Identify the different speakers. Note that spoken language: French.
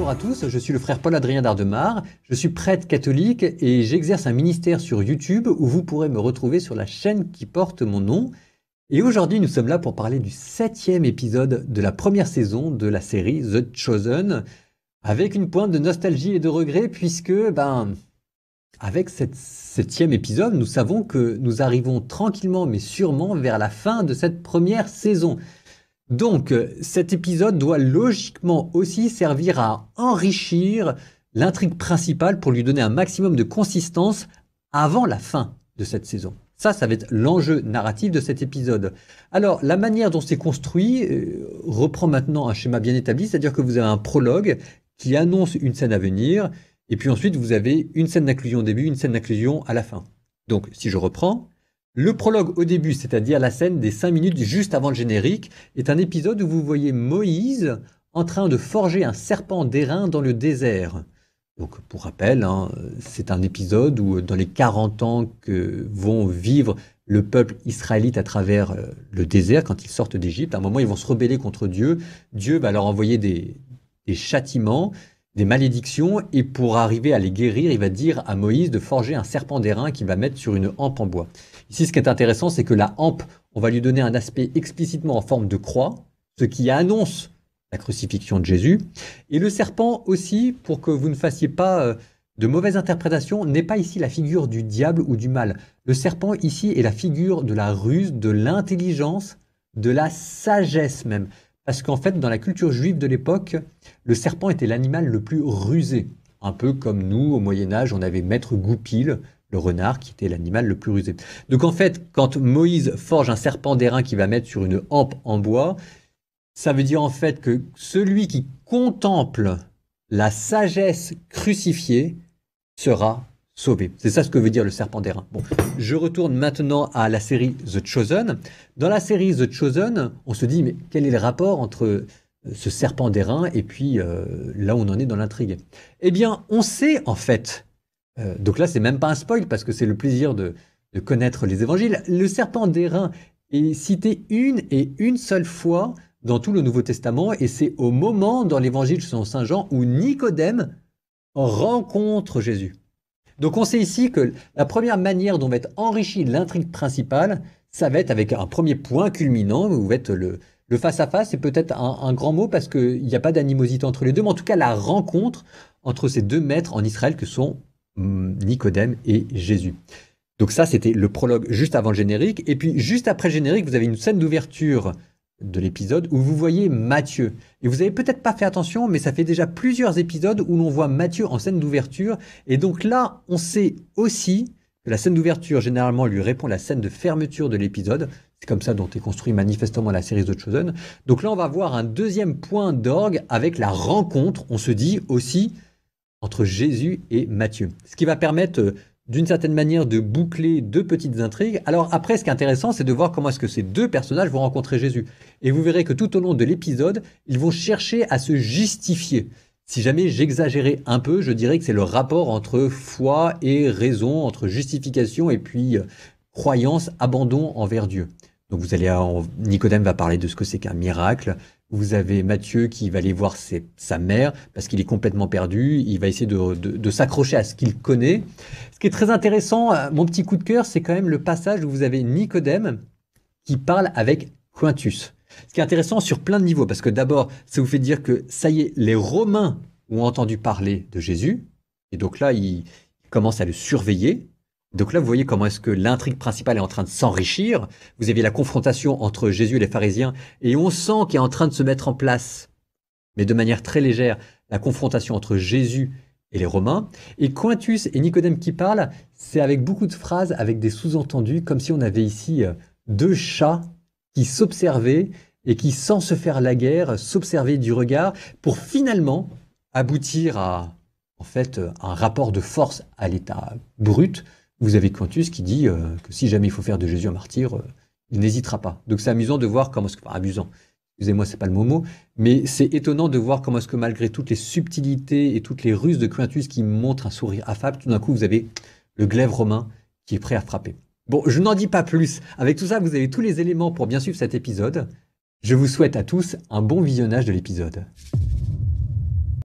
Speaker 1: Bonjour à tous, je suis le frère Paul-Adrien Dardemar, je suis prêtre catholique et j'exerce un ministère sur YouTube où vous pourrez me retrouver sur la chaîne qui porte mon nom. Et aujourd'hui, nous sommes là pour parler du septième épisode de la première saison de la série The Chosen, avec une pointe de nostalgie et de regret, puisque, ben, avec ce septième épisode, nous savons que nous arrivons tranquillement mais sûrement vers la fin de cette première saison. Donc euh, cet épisode doit logiquement aussi servir à enrichir l'intrigue principale pour lui donner un maximum de consistance avant la fin de cette saison. Ça, ça va être l'enjeu narratif de cet épisode. Alors, la manière dont c'est construit euh, reprend maintenant un schéma bien établi, c'est-à-dire que vous avez un prologue qui annonce une scène à venir, et puis ensuite vous avez une scène d'inclusion au début, une scène d'inclusion à la fin. Donc, si je reprends, le prologue au début, c'est-à-dire la scène des 5 minutes juste avant le générique, est un épisode où vous voyez Moïse en train de forger un serpent d'airain dans le désert. Donc, pour rappel, hein, c'est un épisode où, dans les 40 ans que vont vivre le peuple israélite à travers euh, le désert, quand ils sortent d'Égypte, à un moment, ils vont se rebeller contre Dieu. Dieu va leur envoyer des châtiments des malédictions, et pour arriver à les guérir, il va dire à Moïse de forger un serpent d'airain qui va mettre sur une hampe en bois. Ici, ce qui est intéressant, c'est que la hampe, on va lui donner un aspect explicitement en forme de croix, ce qui annonce la crucifixion de Jésus. Et le serpent aussi, pour que vous ne fassiez pas euh, de mauvaises interprétations n'est pas ici la figure du diable ou du mal. Le serpent ici est la figure de la ruse, de l'intelligence, de la sagesse même. Parce qu'en fait, dans la culture juive de l'époque, le serpent était l'animal le plus rusé. Un peu comme nous, au Moyen Âge, on avait Maître Goupil, le renard, qui était l'animal le plus rusé. Donc en fait, quand Moïse forge un serpent d'airain qu'il va mettre sur une hampe en bois, ça veut dire en fait que celui qui contemple la sagesse crucifiée sera c'est ça ce que veut dire le serpent d'airain. Bon, je retourne maintenant à la série The Chosen. Dans la série The Chosen, on se dit, mais quel est le rapport entre euh, ce serpent d'airain et puis euh, là où on en est dans l'intrigue Eh bien, on sait en fait, euh, donc là c'est même pas un spoil parce que c'est le plaisir de, connaître les évangiles, le serpent d'airain est cité une et une seule fois dans tout le Nouveau Testament, et c'est au moment dans l'évangile selon Saint Jean où Nicodème rencontre Jésus. Donc on sait ici que la première manière dont va être enrichie l'intrigue principale, ça va être avec un premier point culminant, où va être le, face-à-face, c'est peut-être un, un, grand mot parce qu'il n'y a pas d'animosité entre les deux, mais en tout cas la rencontre entre ces deux maîtres en Israël que sont hmm, Nicodème et Jésus. Donc ça, c'était le prologue juste avant le générique. Et puis juste après le générique, vous avez une scène d'ouverture de l'épisode où vous voyez Mathieu. Et vous avez peut-être pas fait attention, mais ça fait déjà plusieurs épisodes où l'on voit Mathieu en scène d'ouverture. Et donc là, on sait aussi que la scène d'ouverture, généralement, lui répond à la scène de fermeture de l'épisode. C'est comme ça dont est construit manifestement la série The Chosen. Donc là, on va voir un deuxième point d'orgue avec la rencontre, on se dit aussi, entre Jésus et Mathieu. Ce qui va permettre euh, d'une certaine manière de boucler deux petites intrigues. Alors après, ce qui est intéressant, c'est de voir comment est-ce que ces deux personnages vont rencontrer Jésus. Et vous verrez que tout au long de l'épisode, ils vont chercher à se justifier. Si jamais j'exagérais un peu, je dirais que c'est le rapport entre foi et raison, entre justification et puis euh, croyance, abandon envers Dieu. Donc vous allez, à, euh, Nicodème va parler de ce que c'est qu'un miracle, vous avez Mathieu qui va aller voir sa mère parce qu'il est complètement perdu. Il va essayer de, de s'accrocher à ce qu'il connaît. Ce qui est très intéressant, euh, mon petit coup de cœur, c'est quand même le passage où vous avez Nicodème qui parle avec Quintus. Ce qui est intéressant sur plein de niveaux, parce que d'abord, ça vous fait dire que ça y est, les Romains ont entendu parler de Jésus, et donc là, ils, commencent à le surveiller. Donc là, vous voyez comment est-ce que l'intrigue principale est en train de s'enrichir. Vous aviez la confrontation entre Jésus et les pharisiens, et on sent qu'il est en train de se mettre en place, mais de manière très légère, la confrontation entre Jésus et les Romains. Et Quintus et Nicodème qui parlent, c'est avec beaucoup de phrases, avec des sous-entendus, comme si on avait ici euh, deux chats qui s'observaient et qui, sans se faire la guerre, s'observaient du regard pour finalement aboutir à, en fait, euh, un rapport de force à l'état brut vous avez Quintus qui dit euh, que si jamais il faut faire de Jésus un martyr, euh, il n'hésitera pas. Donc c'est amusant de voir comment... Enfin, amusant, excusez-moi, c'est pas le mot mot, mais c'est étonnant de voir comment est-ce que malgré toutes les subtilités et toutes les ruses de Quintus qui montrent un sourire affable, tout d'un coup vous avez le glaive romain qui est prêt à frapper. Bon, je n'en dis pas plus. Avec tout ça, vous avez tous les éléments pour bien suivre cet épisode. Je vous souhaite à tous un bon visionnage de l'épisode.